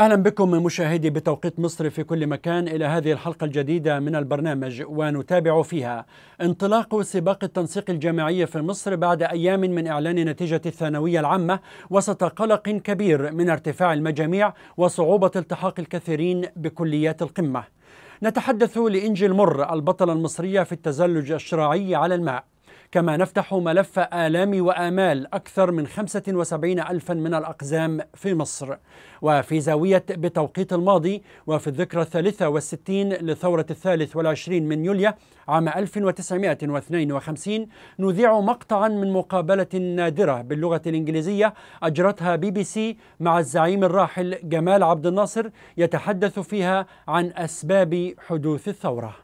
اهلا بكم مشاهدي بتوقيت مصر في كل مكان الى هذه الحلقه الجديده من البرنامج ونتابع فيها انطلاق سباق التنسيق الجامعي في مصر بعد ايام من اعلان نتيجه الثانويه العامه وسط قلق كبير من ارتفاع المجاميع وصعوبه التحاق الكثيرين بكليات القمه. نتحدث لانجي المر البطله المصريه في التزلج الشراعي على الماء. كما نفتح ملف آلام وآمال أكثر من 75 ألفا من الأقزام في مصر وفي زاوية بتوقيت الماضي وفي الذكرى الثالثة والستين لثورة الثالث والعشرين من يوليو عام 1952 نذيع مقطعا من مقابلة نادرة باللغة الإنجليزية أجرتها بي بي سي مع الزعيم الراحل جمال عبد الناصر يتحدث فيها عن أسباب حدوث الثورة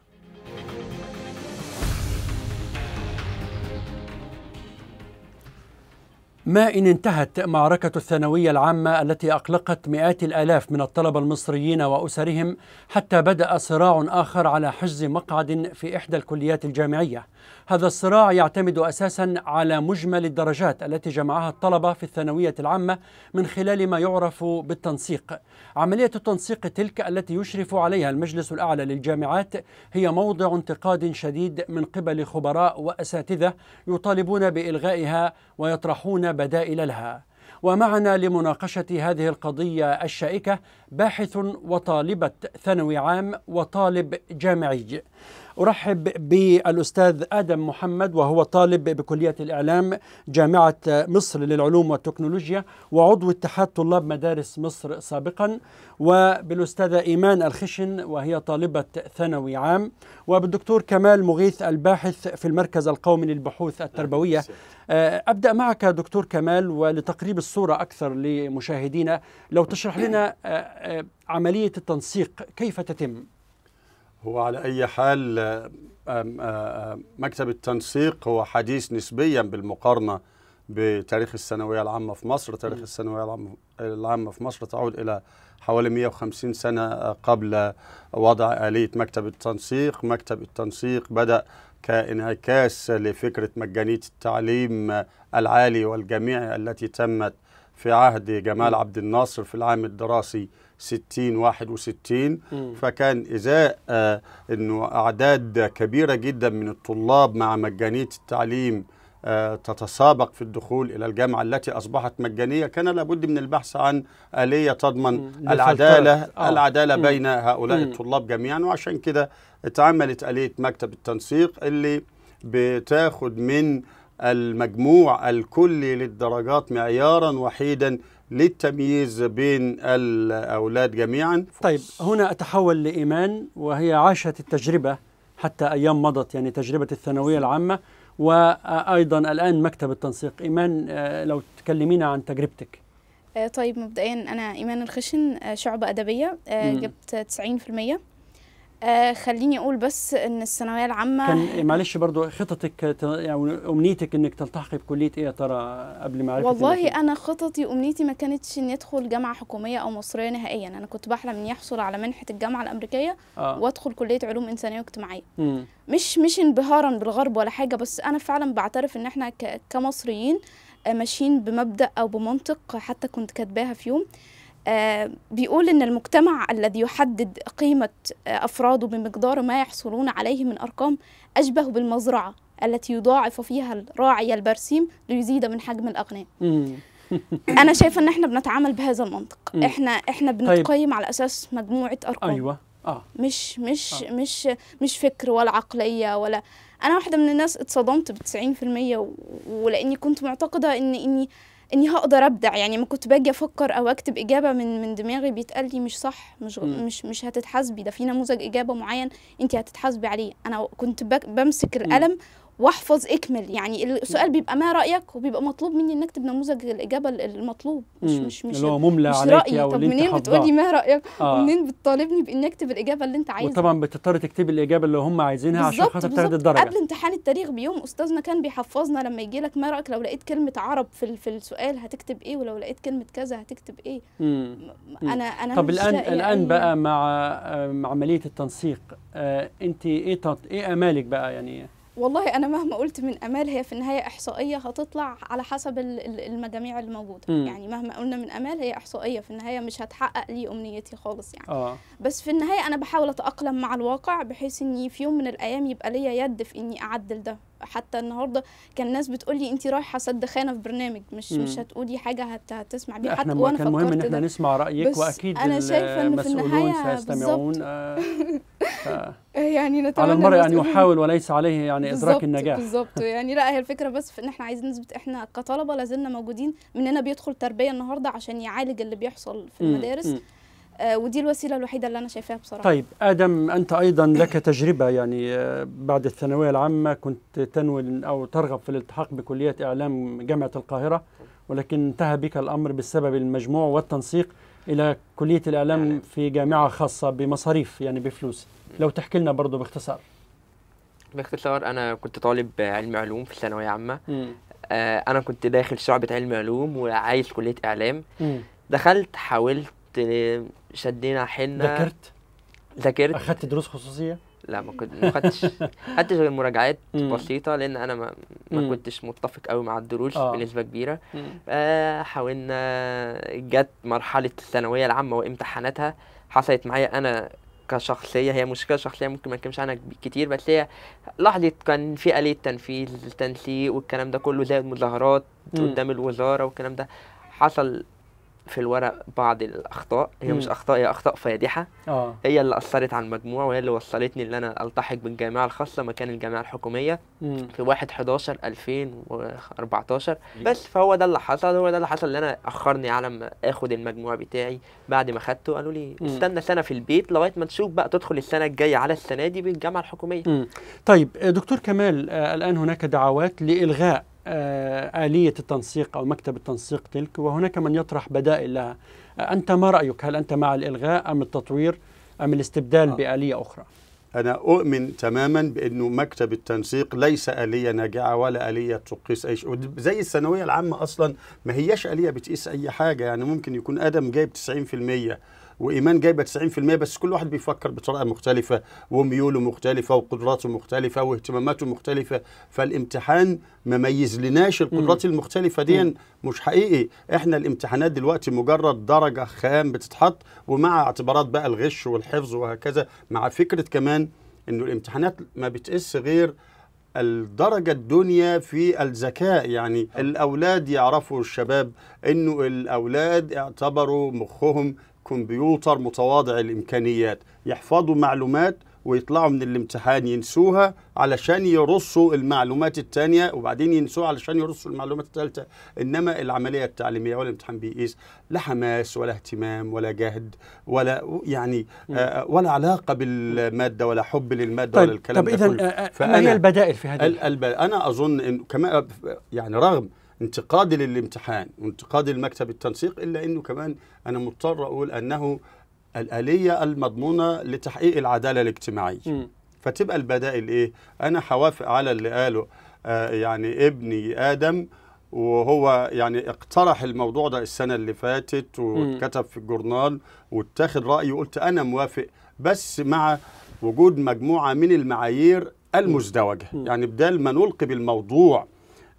ما إن انتهت معركة الثانوية العامة التي أقلقت مئات الآلاف من الطلبة المصريين وأسرهم حتى بدأ صراع آخر على حجز مقعد في إحدى الكليات الجامعية هذا الصراع يعتمد أساسا على مجمل الدرجات التي جمعها الطلبة في الثانوية العامة من خلال ما يعرف بالتنسيق عملية التنسيق تلك التي يشرف عليها المجلس الأعلى للجامعات هي موضع انتقاد شديد من قبل خبراء وأساتذة يطالبون بإلغائها ويطرحون بدائل لها ومعنا لمناقشة هذه القضية الشائكة باحث وطالبة ثانوي عام وطالب جامعي أرحب بالأستاذ آدم محمد وهو طالب بكلية الإعلام جامعة مصر للعلوم والتكنولوجيا وعضو اتحاد طلاب مدارس مصر سابقا وبالأستاذة إيمان الخشن وهي طالبة ثانوي عام وبالدكتور كمال مغيث الباحث في المركز القومي للبحوث التربوية آه، أبدأ معك دكتور كمال ولتقريب الصورة أكثر لمشاهدينا لو تشرح لنا آه، آه، عملية التنسيق كيف تتم؟ هو على أي حال آه، آه، مكتب التنسيق هو حديث نسبيا بالمقارنة بتاريخ الثانوية العامة في مصر تاريخ الثانوية العامة في مصر تعود إلى حوالي 150 سنة آه، قبل وضع آلية مكتب التنسيق مكتب التنسيق بدأ كانعكاس لفكرة مجانية التعليم العالي والجميعي التي تمت في عهد جمال عبد الناصر في العام الدراسي 60 61 مم. فكان ازاء آه، انه اعداد كبيره جدا من الطلاب مع مجانيه التعليم آه، تتسابق في الدخول الى الجامعه التي اصبحت مجانيه كان لابد من البحث عن اليه تضمن العداله آه. العداله بين هؤلاء الطلاب جميعا وعشان كده اتعملت اليه مكتب التنسيق اللي بتاخد من المجموع الكلي للدرجات معيارا وحيدا للتمييز بين الأولاد جميعا طيب هنا أتحول لإيمان وهي عاشت التجربة حتى أيام مضت يعني تجربة الثانوية العامة وأيضا الآن مكتب التنسيق إيمان آه، لو تكلمينا عن تجربتك آه، طيب مبدئيا أنا إيمان الخشن آه، شعبة أدبية جبت 90% آه خليني اقول بس ان الثانويه العامه كان إيه، معلش برضو خططك يعني امنيتك انك تلتحقي بكليه ايه يا ترى قبل ما اعرف والله انا خططي امنيتي ما كانتش اني ادخل جامعه حكوميه او مصريه نهائيا انا كنت بحلم اني احصل على منحه الجامعه الامريكيه آه. وادخل كليه علوم انسانيه واجتماعيه مش مش انبهارا بالغرب ولا حاجه بس انا فعلا بعترف ان احنا كمصريين آه، ماشيين بمبدا او بمنطق حتى كنت كاتباها في يوم بيقول ان المجتمع الذي يحدد قيمه آه، افراده بمقدار ما يحصلون عليه من ارقام اشبه بالمزرعه التي يضاعف فيها الراعي البرسيم ليزيد من حجم الاغنام انا شايفه ان احنا بنتعامل بهذا المنطق احنا احنا بنقيم طيب. على اساس مجموعه ارقام ايوه آه. مش مش آه. مش مش فكر ولا عقليه ولا انا واحده من الناس اتصدمت ب 90% ولاني كنت معتقده ان اني اني هقدر ابدع يعني ما كنت باجي افكر او اكتب اجابه من من دماغي بيتقال لي مش صح مش م. مش مش هتتحاسبي ده في نموذج اجابه معين انت هتتحاسبي عليه انا كنت بمسك القلم واحفظ اكمل يعني السؤال بيبقى ما رايك وبيبقى مطلوب مني ان اكتب نموذج الاجابه المطلوب مش مش مش اللي هو مملى مش رايي طب منين بتقولي ما رايك آه. منين بتطالبني بان اكتب الاجابه اللي انت عايزها وطبعا بتضطر تكتبي الاجابه اللي هم عايزينها عشان خاطر تاخد الدرجه قبل امتحان التاريخ بيوم استاذنا كان بيحفظنا لما يجي لك ما رايك لو لقيت كلمه عرب في في السؤال هتكتب ايه ولو لقيت كلمه كذا هتكتب ايه مم. انا انا طب الان الان يعني بقى آه، مع عمليه التنسيق آه انت ايه ايه امالك بقى يعني والله انا مهما قلت من امال هي في النهايه احصائيه هتطلع على حسب المجاميع اللي موجوده م. يعني مهما قلنا من امال هي احصائيه في النهايه مش هتحقق لي امنيتي خالص يعني آه. بس في النهايه انا بحاول اتاقلم مع الواقع بحيث اني في يوم من الايام يبقى ليا يد في اني اعدل ده حتى النهارده كان ناس بتقول لي انت رايحه سد خانه في برنامج مش مم. مش هتقولي حاجه هت هتسمع بيها حتى وانا كان مهم ان احنا نسمع رايك واكيد انا شايفه ان في النهايه سيستمعون آه إيه، يعني على المرء ان يعني يحاول وليس عليه يعني ادراك النجاح بالظبط يعني لا هي الفكره بس في ان احنا عايزين نثبت احنا كطلبه لازلنا موجودين مننا بيدخل تربيه النهارده عشان يعالج اللي بيحصل في المدارس مم. مم. آه، ودي الوسيله الوحيده اللي انا شايفاها بصراحه طيب ادم انت ايضا لك تجربه يعني آه، بعد الثانويه العامه كنت تنوي او ترغب في الالتحاق بكليه اعلام جامعه القاهره ولكن انتهى بك الامر بسبب المجموع والتنسيق الى كليه الاعلام نعم. في جامعه خاصه بمصاريف يعني بفلوس لو تحكي لنا برضه باختصار باختصار انا كنت طالب علم علوم في الثانويه عامه آه، انا كنت داخل شعبه علم علوم وعايز كليه اعلام دخلت حاولت شدينا حيلنا ذاكرت ذاكرت اخذت دروس خصوصيه لا ما كنت ما خدتش خدتش غير مراجعات بسيطه لان انا ما, ما كنتش متفق قوي مع الدروس آه. بنسبه كبيره آه، حاولنا جت مرحله الثانويه العامه وامتحاناتها حصلت معايا انا كشخصيه هي مشكله شخصيه ممكن ما نتكلمش عنها كتير بس هي لحظه كان في اليه تنفيذ تنسيق والكلام ده كله زائد مظاهرات قدام الوزاره والكلام ده حصل في الورق بعض الاخطاء هي مش اخطاء هي اخطاء فادحه آه. هي اللي اثرت على المجموع وهي اللي وصلتني ان انا التحق بالجامعه الخاصه مكان الجامعه الحكوميه مم. في 1 11 2014 بس فهو ده اللي حصل هو ده اللي حصل ان انا اخرني على ما اخد المجموع بتاعي بعد ما خدته قالوا لي مم. استنى سنه في البيت لغايه ما تشوف بقى تدخل السنه الجايه على السنه دي بالجامعه الحكوميه مم. طيب دكتور كمال آه الان هناك دعوات لالغاء آه، آلية التنسيق أو مكتب التنسيق تلك وهناك من يطرح بدائل لها آه، أنت ما رأيك هل أنت مع الإلغاء أم التطوير أم الاستبدال آه. بآلية أخرى أنا أؤمن تماما بأنه مكتب التنسيق ليس آلية ناجعة ولا آلية تقيس أي شيء زي الثانوية العامة أصلا ما هياش آلية بتقيس أي حاجة يعني ممكن يكون آدم جايب 90% وايمان جايبه 90% بس كل واحد بيفكر بطريقه مختلفه وميوله مختلفه وقدراته مختلفه واهتماماته مختلفه فالامتحان ما ميزلناش القدرات مم. المختلفه دي مم. مش حقيقي احنا الامتحانات دلوقتي مجرد درجه خام بتتحط ومع اعتبارات بقى الغش والحفظ وهكذا مع فكره كمان انه الامتحانات ما بتقيس غير الدرجة الدنيا في الذكاء يعني آه. الأولاد يعرفوا الشباب أنه الأولاد اعتبروا مخهم كمبيوتر متواضع الامكانيات يحفظوا معلومات ويطلعوا من الامتحان ينسوها علشان يرصوا المعلومات الثانيه وبعدين ينسوها علشان يرصوا المعلومات الثالثه انما العمليه التعليميه ولا الامتحان بيقيس لا حماس ولا اهتمام ولا جهد ولا يعني آه ولا علاقه بالماده ولا حب للماده طيب ولا الكلام طب ده اذا آه، آه، ما هي البدائل في هذا انا اظن ان كما آه، يعني رغم انتقادي للامتحان وانتقادي لمكتب التنسيق إلا أنه كمان أنا مضطر أقول أنه الآلية المضمونة لتحقيق العدالة الاجتماعية م. فتبقى البدائل إيه؟ أنا حوافق على اللي قاله آه يعني ابني آدم وهو يعني اقترح الموضوع ده السنة اللي فاتت واتكتب في الجورنال واتاخد رايه وقلت أنا موافق بس مع وجود مجموعة من المعايير المزدوجة يعني بدل ما نلقي بالموضوع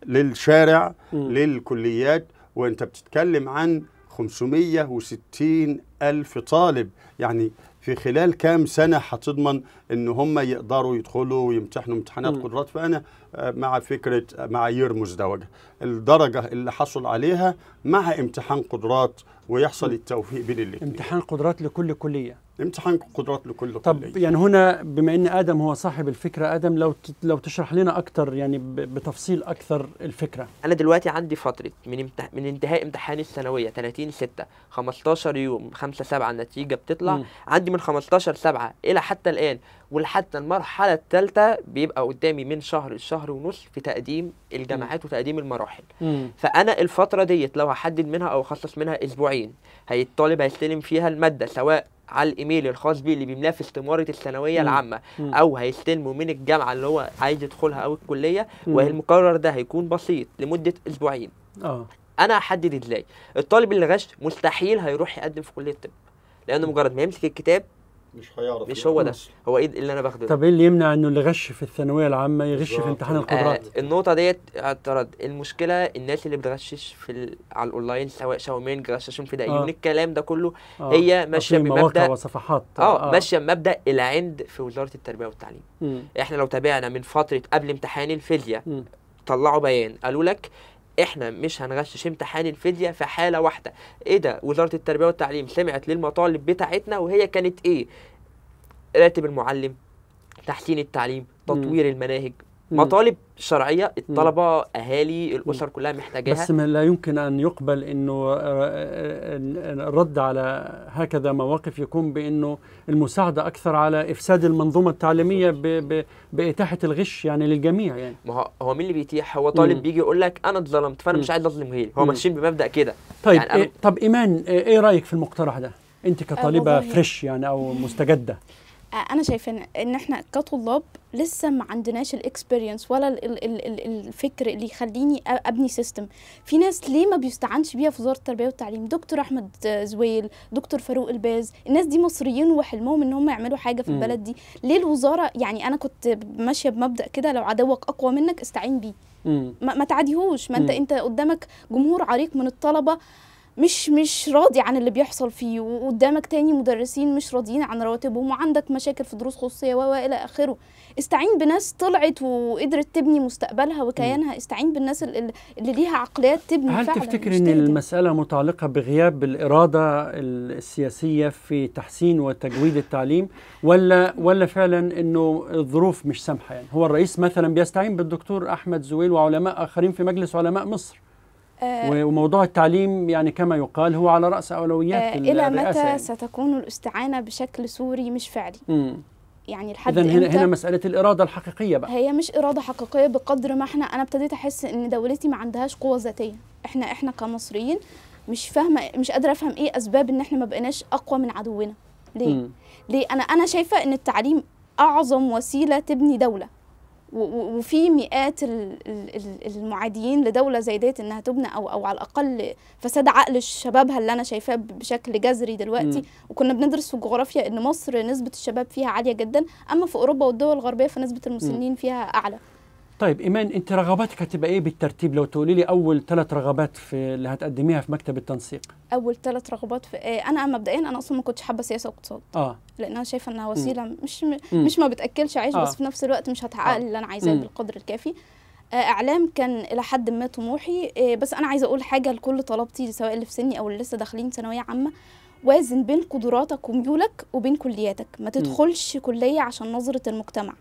للشارع م. للكليات وانت بتتكلم عن 560 ألف طالب يعني في خلال كام سنة هتضمن ان هم يقدروا يدخلوا ويمتحنوا امتحانات قدرات فأنا مع فكرة معايير مزدوجة الدرجة اللي حصل عليها مع امتحان قدرات ويحصل التوفيق بين الاثنين امتحان قدرات لكل كلية امتحان قدرات لكل طب كلية. يعني هنا بما ان ادم هو صاحب الفكره ادم لو لو تشرح لنا اكتر يعني بتفصيل اكثر الفكره انا دلوقتي عندي فتره من امتح... من انتهاء امتحان الثانويه 30 6 15 يوم 5 7 النتيجه بتطلع م. عندي من 15 7 الى حتى الان ولحتى المرحله الثالثه بيبقى قدامي من شهر لشهر ونص في تقديم الجامعات وتقديم المراحل م. فانا الفتره ديت لو هحدد منها او اخصص منها اسبوعين هي الطالب هيستلم فيها الماده سواء على الايميل الخاص بيه اللي بيملاه في استماره الثانويه العامه او هيستلمه من الجامعه اللي هو عايز يدخلها او الكليه والمقرر ده هيكون بسيط لمده اسبوعين اه انا احدد ازاي الطالب اللي غش مستحيل هيروح يقدم في كليه الطب لانه مجرد ما يمسك الكتاب مش هيعرف مش هو ده هو ايه اللي انا باخده طب ايه اللي يمنع انه اللي غش في الثانويه العامه يغش في امتحان آه، القدرات آه النقطه ديت اعترض المشكله الناس اللي بتغشش في على الاونلاين سواء شاومين غششهم في دقيقه آه. الكلام ده كله آه. هي ماشيه بمبدا وصفحات اه, آه. ماشيه بمبدا العند في وزاره التربيه والتعليم م. احنا لو تابعنا من فتره قبل امتحان الفيزياء طلعوا بيان قالوا لك احنا مش هنغشش امتحان الفدية في حالة واحدة ايه ده وزارة التربية والتعليم سمعت للمطالب بتاعتنا وهي كانت ايه راتب المعلم تحسين التعليم تطوير المناهج مطالب شرعيه الطلبه اهالي الاسر كلها محتاجاها بس لا يمكن ان يقبل انه آه، آه، آه، الرد على هكذا مواقف يكون بانه المساعده اكثر على افساد المنظومه التعليميه ب ب باتاحه الغش يعني للجميع يعني ما هو هو مين اللي بيتيح هو طالب بيجي يقول لك انا اتظلمت فانا مش عايز اظلم غيري هو ماشيين بمبدا كده طيب يعني إيه طب ايمان إيه،, ايه رايك في المقترح ده انت كطالبه فريش يعني او مستجده انا شايفه ان احنا كطلاب لسه ما عندناش الاكسبيرينس ولا الفكر اللي يخليني ابني سيستم في ناس ليه ما بيستعنش بيها في وزاره التربيه والتعليم دكتور احمد زويل دكتور فاروق الباز الناس دي مصريين وحلمهم ان هم يعملوا حاجه في البلد دي ليه الوزاره يعني انا كنت ماشيه بمبدا كده لو عدوك اقوى منك استعين بيه ما, ما تعاديهوش ما انت انت قدامك جمهور عريق من الطلبه مش مش راضي عن اللي بيحصل فيه وقدامك تاني مدرسين مش راضيين عن رواتبهم وعندك مشاكل في دروس خصوصيه و والى اخره استعين بناس طلعت وقدرت تبني مستقبلها وكيانها استعين بالناس اللي, اللي ليها عقليات تبني هل فعلا تفتكر ان المساله متعلقه بغياب الاراده السياسيه في تحسين وتجويد التعليم ولا ولا فعلا انه الظروف مش سامحه يعني هو الرئيس مثلا بيستعين بالدكتور احمد زويل وعلماء اخرين في مجلس علماء مصر آه، وموضوع التعليم يعني كما يقال هو على رأس أولويات آه إلى متى يعني. ستكون الاستعانة بشكل سوري مش فعلي؟ مم. يعني لحد اذا هنا هنا مساله الاراده الحقيقيه بقى هي مش اراده حقيقيه بقدر ما احنا انا ابتديت احس ان دولتي ما عندهاش قوه ذاتيه احنا احنا كمصريين مش فاهمه مش قادره افهم ايه اسباب ان احنا ما بقيناش اقوى من عدونا ليه م. ليه انا انا شايفه ان التعليم اعظم وسيله تبني دوله وفي مئات المعاديين لدولة زي ديت إنها تبنى أو أو على الأقل فساد عقل شبابها اللي أنا شايفاه بشكل جذري دلوقتي م. وكنا بندرس في الجغرافيا إن مصر نسبة الشباب فيها عالية جدا أما في أوروبا والدول الغربية فنسبة المسنين م. فيها أعلى طيب ايمان انت رغباتك هتبقى ايه بالترتيب لو تقولي لي اول ثلاث رغبات في اللي هتقدميها في مكتب التنسيق اول ثلاث رغبات في إيه؟ انا مبدئيا انا اصلا ما كنتش حابه سياسه واقتصاد اه لان انا شايفه انها وسيله م. مش م... م. مش ما بتاكلش عيش آه. بس في نفس الوقت مش هتحقق آه. اللي انا عايزاه بالقدر الكافي آه، اعلام كان الى حد ما طموحي آه، بس انا عايزه اقول حاجه لكل طلبتي سواء اللي في سني او اللي لسه داخلين ثانويه عامه وازن بين قدراتك وميولك وبين كلياتك ما تدخلش كليه عشان نظره المجتمع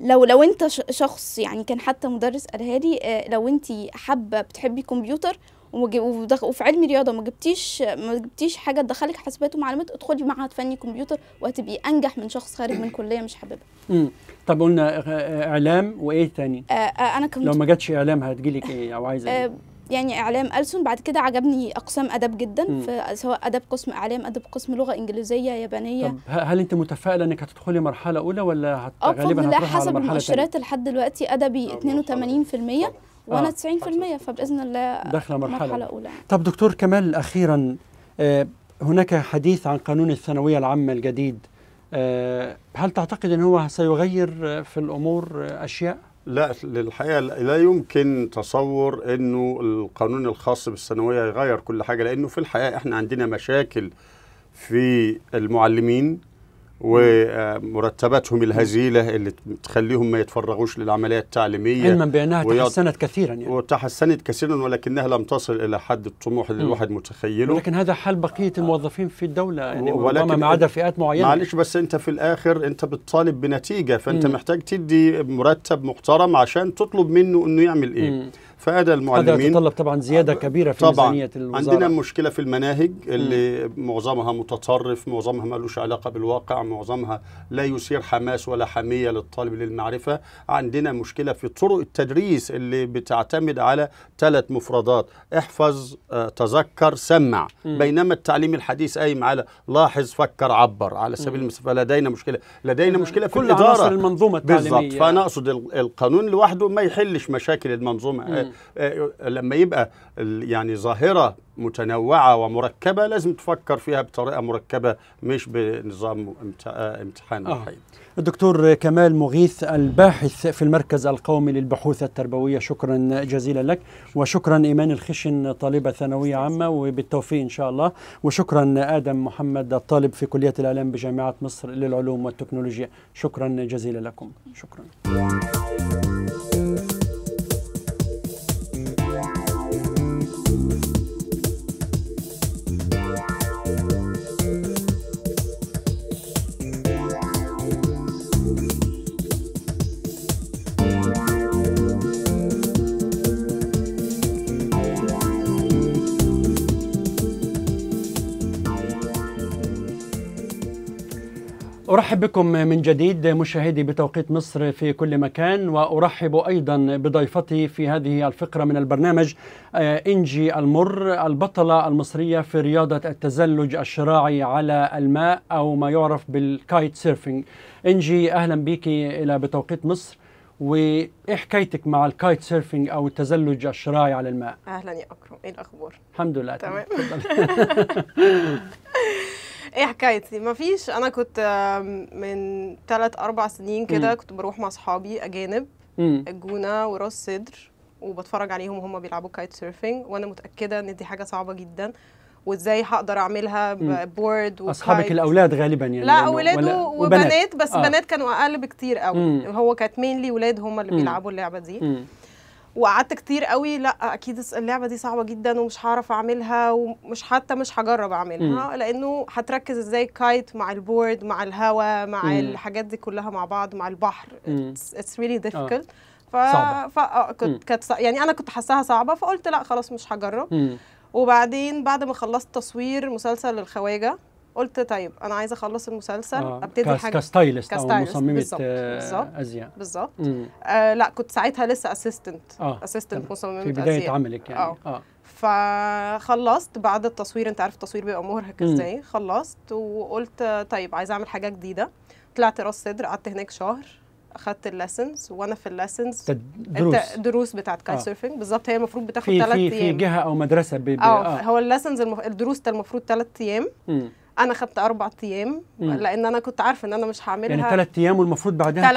لو لو انت شخص يعني كان حتى مدرس قالها لي آه، لو انت حابه بتحبي كمبيوتر وفي علم رياضه ما جبتيش ما جبتيش حاجه تدخلك حاسبات ومعلومات ادخلي معهد فني كمبيوتر وهتبقي انجح من شخص خارج من كليه مش حاببها طب قلنا آه، آه، اعلام وايه تاني آه آه انا كنت لو ما جاتش اعلام هتجيلك ايه او عايزه آه ايه يعني اعلام ألسن بعد كده عجبني اقسام ادب جدا سواء ادب قسم اعلام ادب قسم لغه انجليزيه يابانيه طب هل انت متفائله انك هتدخلي مرحله اولى ولا آه، غالبا مرحله حسب المؤشرات لحد دلوقتي ادبي 82% وانا آه. 90% فباذن الله داخله مرحله, مرحلة اولى طب دكتور كمال اخيرا آه، هناك حديث عن قانون الثانويه العامه الجديد آه، هل تعتقد ان هو سيغير في الامور اشياء لا للحقيقه لا يمكن تصور انه القانون الخاص بالثانويه يغير كل حاجه لانه في الحقيقه احنا عندنا مشاكل في المعلمين ومرتباتهم الهزيله اللي تخليهم ما يتفرغوش للعمليه التعليميه علما بانها تحسنت كثيرا يعني وتحسنت كثيرا ولكنها لم تصل الى حد الطموح اللي الواحد متخيله لكن هذا حال بقيه آه. الموظفين في الدوله يعني ولكن ما عدا فئات معينه معلش بس انت في الاخر انت بتطالب بنتيجه فانت م. محتاج تدي مرتب محترم عشان تطلب منه انه يعمل ايه م. فادى المعلمين هذا يتطلب طبعا زياده آه، كبيره في طبعا ميزانيه الوزاره عندنا مشكله في المناهج اللي م. معظمها متطرف معظمها ملوش علاقه بالواقع معظمها لا يثير حماس ولا حميه للطالب للمعرفه عندنا مشكله في طرق التدريس اللي بتعتمد على ثلاث مفردات احفظ آه، تذكر سمع م. بينما التعليم الحديث قايم على لاحظ فكر عبر على سبيل المثال فلدينا مشكله لدينا مشكله في كل الاداره عناصر المنظومه التعليميه بالضبط فانا اقصد القانون لوحده ما يحلش مشاكل المنظومه آه، مم. آه، لما يبقى يعني ظاهره متنوعه ومركبه لازم تفكر فيها بطريقه مركبه مش بنظام آه، امتحان آه. الدكتور كمال مغيث الباحث في المركز القومي للبحوث التربويه شكرا جزيلا لك وشكرا ايمان الخشن طالبه ثانويه عامه وبالتوفيق ان شاء الله وشكرا ادم محمد الطالب في كليه الاعلام بجامعه مصر للعلوم والتكنولوجيا شكرا جزيلا لكم شكرا أرحب بكم من جديد مشاهدي بتوقيت مصر في كل مكان وأرحب أيضا بضيفتي في هذه الفقرة من البرنامج آه، إنجي المر البطلة المصرية في رياضة التزلج الشراعي على الماء أو ما يعرف بالكايت سيرفينج إنجي أهلا بك إلى بتوقيت مصر وإيه حكايتك مع الكايت سيرفينج أو التزلج الشراعي على الماء؟ أهلا يا أكرم إيه الأخبار؟ الحمد لله تمام ايه حكايتي ما فيش انا كنت من ثلاث اربع سنين كده كنت بروح مع اصحابي اجانب الجونه وراس صدر وبتفرج عليهم وهم بيلعبوا كايت سيرفينج وانا متاكده ان دي حاجه صعبه جدا وازاي هقدر اعملها بورد اصحابك الاولاد غالبا يعني لا اولاد وبنات بس آه. بنات كانوا اقل بكتير قوي هو كانت مينلي ولاد هم اللي بيلعبوا اللعبه دي مم. وقعدت كتير قوي لا اكيد اللعبه دي صعبه جدا ومش هعرف اعملها ومش حتى مش هجرب اعملها مم. لانه هتركز ازاي كايت مع البورد مع الهواء مع مم. الحاجات دي كلها مع بعض مع البحر اتس ريلي ديفيكولت ف... ف... آه، كنت كانت يعني انا كنت حاساها صعبه فقلت لا خلاص مش هجرب مم. وبعدين بعد ما خلصت تصوير مسلسل الخواجه قلت طيب انا عايزه اخلص المسلسل آه. ابتدي كاس حاجه كستايلست او مصممه آه، ازياء بالظبط آه لا كنت ساعتها لسه اسيستنت اسيستنت آه، مصممه ازياء في بدايه أزياء. عملك يعني اه, آه. فخلصت بعد التصوير انت عارف التصوير بيبقى مرهق ازاي خلصت وقلت طيب عايزه اعمل حاجه جديده طلعت راس صدر قعدت هناك شهر اخذت الليسنز وانا في الليسنز دروس الدروس بتاعت كايت آه. سيرفنج بالظبط هي المفروض بتاخد ثلاث ايام في جهه او مدرسه بي بي آه،, آه. هو الليسنز المف... الدروس ده المفروض ثلاث ايام انا خدت اربع ايام لان انا كنت عارفه ان انا مش هعملها يعني ثلاث ايام والمفروض بعدها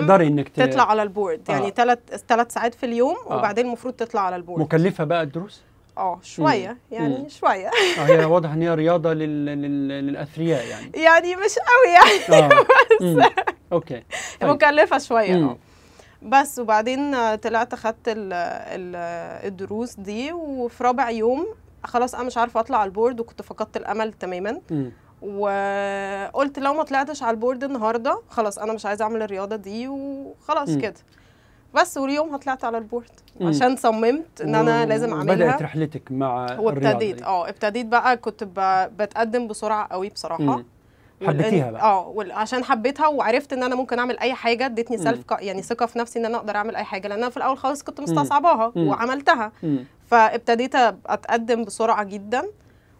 تقدري انك ت... تطلع على البورد يعني ثلاث آه. ثلاث ساعات في اليوم آه. وبعدين المفروض تطلع على البورد مكلفه بقى الدروس؟ اه شويه مم. يعني مم. شويه اه هي واضح ان هي رياضه لل... لل... للاثرياء يعني يعني مش قوي يعني آه. بس اوكي طيب. مكلفه شويه اه بس وبعدين طلعت اخدت الدروس دي وفي رابع يوم خلاص انا مش عارفه اطلع على البورد وكنت فقدت الامل تماما م. وقلت لو ما طلعتش على البورد النهارده خلاص انا مش عايزه اعمل الرياضه دي وخلاص كده بس واليوم طلعت على البورد عشان صممت ان انا لازم اعملها بدات رحلتك مع وابتديت اه ابتديت بقى كنت بتقدم بسرعه قوي بصراحه م. حبيتيها بقى اه عشان حبيتها وعرفت ان انا ممكن اعمل اي حاجه ادتني سيلف يعني ثقه في نفسي ان انا اقدر اعمل اي حاجه لان انا في الاول خالص كنت مستصعباها وعملتها فابتديت اتقدم بسرعه جدا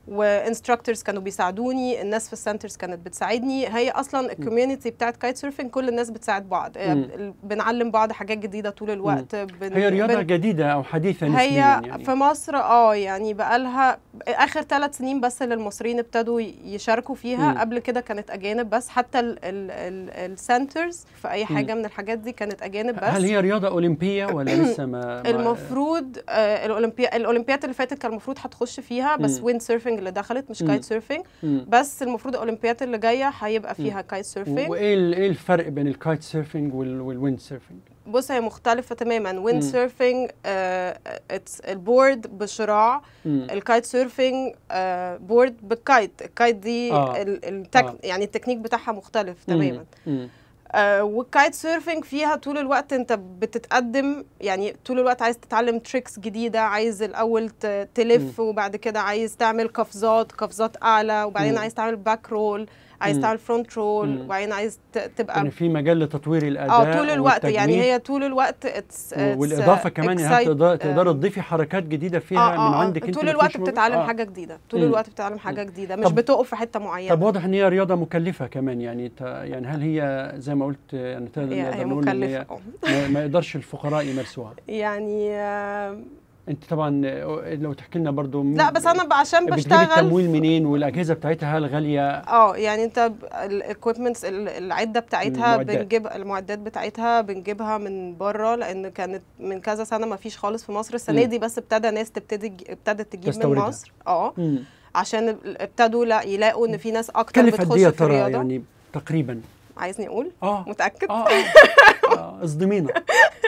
وانستراكتورز كانوا بيساعدوني الناس في السنترز كانت بتساعدني هي اصلا الكوميونتي بتاعت كايت سيرفنج كل الناس بتساعد بعض بنعلم بعض حاجات جديده طول الوقت بن... هي رياضه بن... جديده او حديثه نسبيا هي يعني. في مصر اه يعني بقالها اخر ثلاث سنين بس اللي المصريين ابتدوا يشاركوا فيها مم. قبل كده كانت اجانب بس حتى ال... ال... ال... السنترز في اي حاجه مم. من الحاجات دي كانت اجانب بس هل هي رياضه اولمبيه ولا لسه ما المفروض آه الاولمبياد اللي فاتت كان المفروض هتخش فيها بس ويند سيرفنج سيرفنج اللي دخلت مش كايت سيرفنج بس المفروض الاولمبيات اللي جايه هيبقى فيها كايت سيرفنج وايه ايه الفرق بين الكايت سيرفنج والويند سيرفنج بص هي مختلفة تماما ويند سيرفنج اتس البورد بشراع الكايت سيرفنج بورد بالكايت الكايت دي آه. التك... آه. يعني التكنيك بتاعها مختلف تماما مم. مم. آه، والكايت سيرفنج فيها طول الوقت انت بتتقدم يعني طول الوقت عايز تتعلم تريكس جديده عايز الاول تلف وبعد كده عايز تعمل قفزات قفزات اعلى وبعدين عايز تعمل باك رول عايز تعمل فرونت رول وبعدين عايز تبقى يعني في مجال لتطوير الاداء اه طول الوقت يعني هي طول الوقت it's, it's والاضافه uh, كمان انها يعني تقدر آه. تضيفي حركات جديده فيها آه من آه، آه. عندك انت طول الوقت بتتعلم آه. حاجه جديده طول الوقت بتتعلم حاجه جديده مش بتقف في حته معينه طب واضح ان هي رياضه مكلفه كمان يعني يعني هل هي زي ما قلت يعني تقدر نقول هي مكلفه ما يقدرش الفقراء يمارسوها يعني انت طبعا آه، لو تحكي لنا برضو لا بس انا عشان بشتغل التمويل منين والاجهزه بتاعتها الغاليه اه يعني انت الاكويبمنتس العده بتاعتها المعدات. بنجيب المعدات بتاعتها بنجيبها من بره لان كانت من كذا سنه ما فيش خالص في مصر السنه م. دي بس ابتدى ناس تبتدي ابتدت تجيب من مصر اه عشان ابتدوا لا يلاقوا ان في ناس اكتر بتخش في ترى الرياضه يعني تقريبا عايزني اقول اه متاكد اه اه, آه،, آه. اصدمينا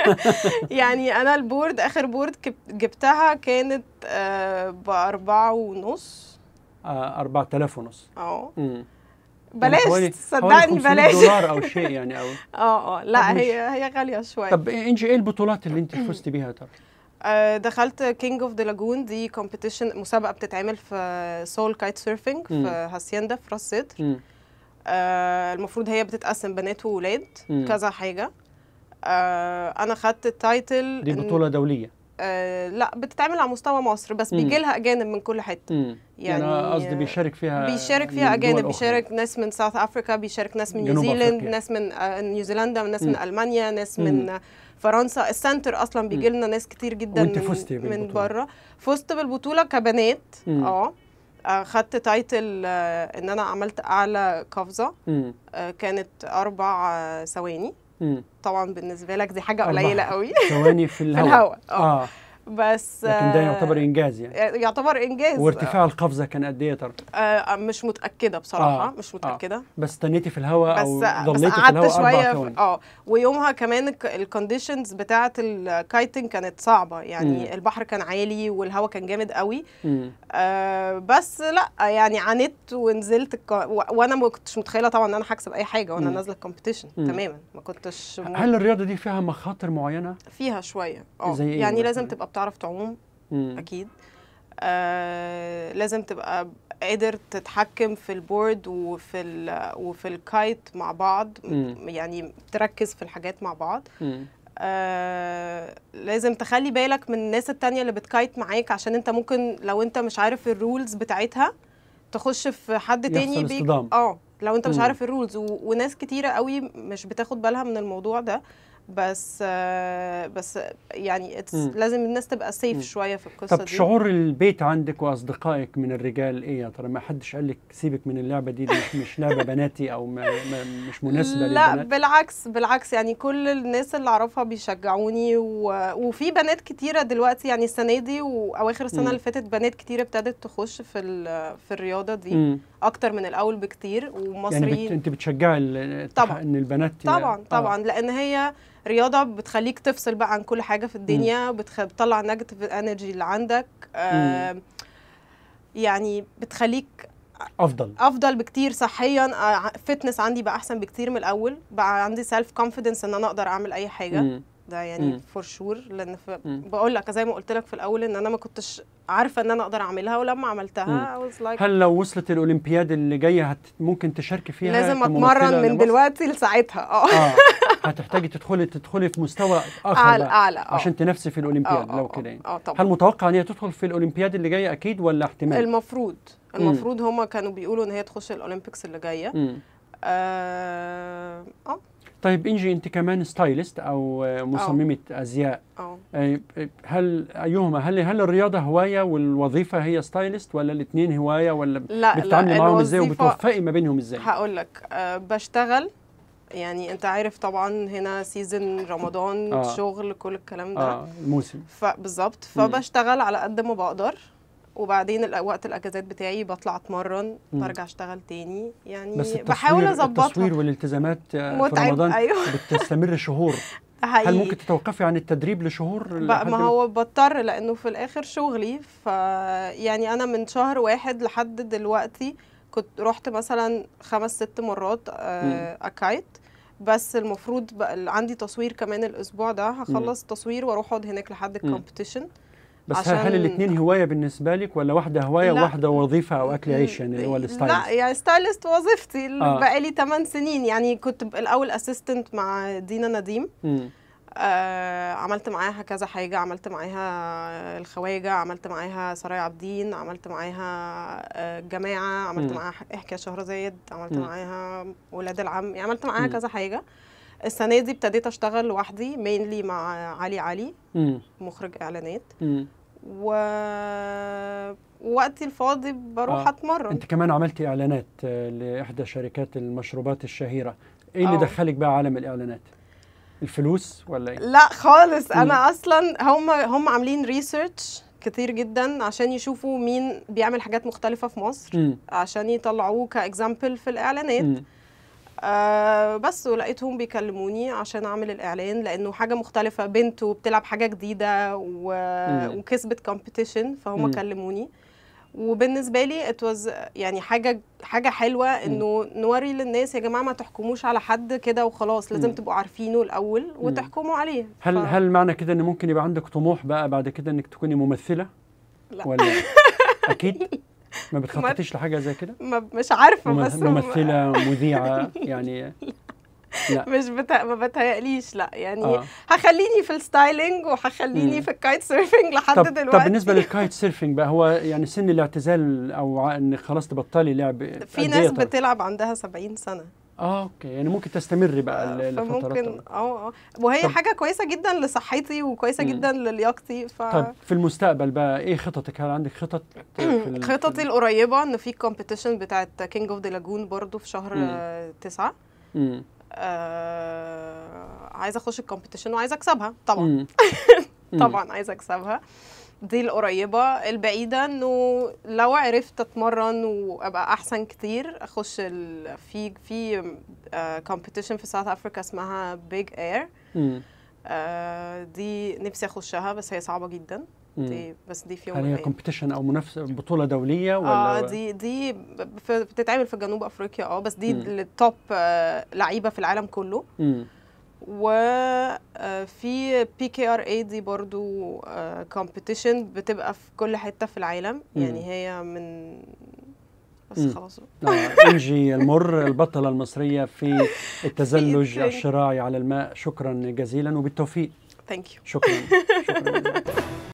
يعني انا البورد اخر بورد جبتها كانت آه، بأربعة ونص آه، أربعة آلاف ونص اه يعني بلاش صدقني بلاش دولار او شيء يعني او اه اه لا هي هي غاليه شويه طب انت ايه البطولات اللي انت فزتي بيها ترى؟ آه، دخلت كينج اوف ذا لاجون دي كومبيتيشن مسابقه بتتعمل في سول كايت سيرفنج في هاسيندا في راس سدر المفروض هي بتتقسم بنات واولاد كذا حاجه آه، انا خدت التايتل دي بطوله دوليه آه، لا بتتعمل على مستوى مصر بس بيجي لها اجانب من كل حته يعني يعني قصدي بيشارك فيها بيشارك فيها اجانب بيشارك ناس من ساوث افريكا بيشارك ناس من نيوزيلاند ناس من نيوزيلندا آه، ناس من المانيا ناس من فرنسا السنتر اصلا بيجي لنا ناس كتير جدا وانت فزتي من بره فزت بالبطوله كبنات اه خدت تايتل ان انا عملت اعلى قفزه كانت اربع ثواني طبعا بالنسبه لك دي حاجه قليله قوي ثواني في الهواء, آه. آه. بس لكن ده آه، يعتبر انجاز يعني آه، يعتبر انجاز وارتفاع القفزه كان قد ايه يا آه، مش متاكده بصراحه آه. مش متاكده آه. بس استنيتي في الهواء او ضليتي في الهواء شويه ثواني اه ويومها كمان الكونديشنز بتاعه الكايتنج كانت صعبه يعني م. البحر كان عالي والهواء كان جامد قوي آه بس لا يعني عانيت ونزلت الك... و... وانا ما كنتش متخيله طبعا ان انا هكسب اي حاجه وانا نازله الكومبيتيشن تماما ما كنتش م... هل الرياضه دي فيها مخاطر معينه فيها شويه اه إيه يعني لازم تبقى بتعرف تعوم مم. اكيد آه لازم تبقى قادر تتحكم في البورد وفي ال وفي الكايت مع بعض مم. يعني تركز في الحاجات مع بعض مم. آه لازم تخلي بالك من الناس التانية اللي بتكايت معاك عشان انت ممكن لو انت مش عارف الرولز بتاعتها تخش في حد تاني بيك اه لو انت مش عارف الرولز و... وناس كتيره قوي مش بتاخد بالها من الموضوع ده بس بس يعني لازم الناس تبقى سيف شويه في القصه طب دي طب شعور البيت عندك واصدقائك من الرجال ايه يا ترى ما حدش قال لك سيبك من اللعبه دي, دي مش لعبه بناتي او ما مش مناسبه لا للبنات. بالعكس بالعكس يعني كل الناس اللي اعرفها بيشجعوني و... وفي بنات كتيره دلوقتي يعني السنه دي واواخر السنه اللي فاتت بنات كتيره ابتدت تخش في في الرياضه دي م. اكتر من الاول بكتير ومصريين يعني بت... انت بتشجعي طبعا ان البنات طبعا آه. طبعا لان هي رياضه بتخليك تفصل بقى عن كل حاجه في الدنيا بتخ... بتطلع نيجاتيف انرجي اللي عندك آه يعني بتخليك افضل افضل بكتير صحيا فتنس آه، عندي بقى احسن بكتير من الاول بقى عندي سيلف كونفيدنس ان انا اقدر اعمل اي حاجه م. ده يعني فور شور sure لان بقول لك زي ما قلت لك في الاول ان انا ما كنتش عارفه ان انا اقدر اعملها ولما عملتها like هل لو وصلت الاولمبياد اللي جايه هت ممكن تشاركي فيها لازم اتمرن من دلوقتي لساعتها اه, آه. هتحتاجي تدخلي تدخلي في مستوى اخر اعلى اعلى آه. عشان تنافسي في الاولمبياد آه، لو كده يعني هل متوقع ان هي تدخل في الاولمبياد اللي جايه اكيد ولا احتمال المفروض المفروض هم كانوا بيقولوا ان هي تخش الاولمبيكس اللي جايه اه طيب انجي انت كمان ستايلست آه، او مصممه أو. ازياء أو. آه، هل ايهما هل هل الرياضه هوايه والوظيفه هي ستايلست ولا الاثنين هوايه ولا لا بتتعاملي معاهم ازاي وبتوفقي ما بينهم ازاي هقول لك أه بشتغل يعني انت عارف طبعا هنا سيزن رمضان آه. شغل كل الكلام ده آه. الموسم فبالظبط فبشتغل على قد ما بقدر وبعدين وقت الاجازات بتاعي بطلع اتمرن برجع اشتغل تاني يعني بس بحاول اظبطها التصوير والالتزامات في رمضان أيوه. بتستمر شهور حقيقي. هل ممكن تتوقفي عن التدريب لشهور بقى ما هو بضطر لانه في الاخر شغلي ف يعني انا من شهر واحد لحد دلوقتي كنت رحت مثلا خمس ست مرات آه، اكايت بس المفروض بقى عندي تصوير كمان الاسبوع ده هخلص تصوير واروح اقعد هناك لحد الكومبيتيشن بس عشان هل الاثنين هوايه بالنسبه لك ولا واحده هوايه وواحده وظيفه او اكل عيش يعني اللي هو الستايلست لا يعني ستايلست وظيفتي اللي آه. بقى بقالي 8 سنين يعني كنت الاول اسيستنت مع دينا نديم آه عملت معاها كذا حاجة عملت معاها الخواجة عملت معاها سرايا عابدين عملت معاها الجماعة آه، عملت معاها احكي يا زايد عملت معاها ولاد العم يعني عملت معاها كذا حاجة السنه دي ابتديت اشتغل لوحدي مينلي مع علي علي مم. مخرج اعلانات مم. و وقتي الفاضي بروح آه. اتمرن انت كمان عملتي اعلانات آه، لاحدى شركات المشروبات الشهيره ايه اللي آه. دخلك بقى عالم الاعلانات الفلوس ولا ايه لا خالص مم. انا اصلا هم هم عاملين ريسيرش كتير جدا عشان يشوفوا مين بيعمل حاجات مختلفه في مصر مم. عشان يطلعوه كاكزامبل في الاعلانات مم. آه بس ولقيتهم بيكلموني عشان اعمل الاعلان لانه حاجه مختلفه بنت وبتلعب حاجه جديده و... وكسبت كومبيتيشن فهم كلموني وبالنسبه لي اتوز يعني حاجه حاجه حلوه انه نوري للناس يا جماعه ما تحكموش على حد كده وخلاص لازم تبقوا عارفينه الاول وتحكموا عليه ف... هل هل معنى كده ان ممكن يبقى عندك طموح بقى بعد كده انك تكوني ممثله لا ولا اكيد ما بتخططيش لحاجه زي كده؟ مش عارفه بس ممثله مذيعه يعني لا. مش بتا... ما بتهيأليش لا يعني آه. هخليني في الستايلنج وهخليني في الكايت سيرفنج لحد طب دلوقتي طب بالنسبه للكايت سيرفنج بقى هو يعني سن الاعتزال او ان خلاص تبطلي لعب في ناس بتلعب عندها 70 سنه اه اوكي يعني ممكن تستمري بقى آه، لفترات ممكن اه اه وهي طب. حاجه كويسه جدا لصحتي وكويسه مم. جدا للياقتي ف طب في المستقبل بقى ايه خططك هل عندك خطط ال... خططي القريبه ان في كومبيتيشن بتاعت كينج اوف ذا لاجون برضو في شهر مم. تسعة مم. آه عايزه اخش الكومبيتيشن وعايزه اكسبها طبعا طبعا عايزه اكسبها آه دي القريبه البعيده انه لو عرفت اتمرن وابقى احسن كتير اخش ال... في في كومبيتيشن آه، في ساوث افريكا اسمها بيج اير آه، دي نفسي اخشها بس هي صعبه جدا دي بس دي في يوم هي كومبيتيشن او منافسه بطوله دوليه آه، ولا اه دي دي بتتعمل في جنوب افريقيا اه بس دي التوب لعيبه في العالم كله مم. وفي بي كي ار اي دي برضو كومبيتيشن آه، بتبقى في كل حته في العالم يعني هي من بس خلاص آه، انجي المر البطله المصريه في التزلج الشراعي على الماء شكرا جزيلا وبالتوفيق ثانك يو شكرا شكرا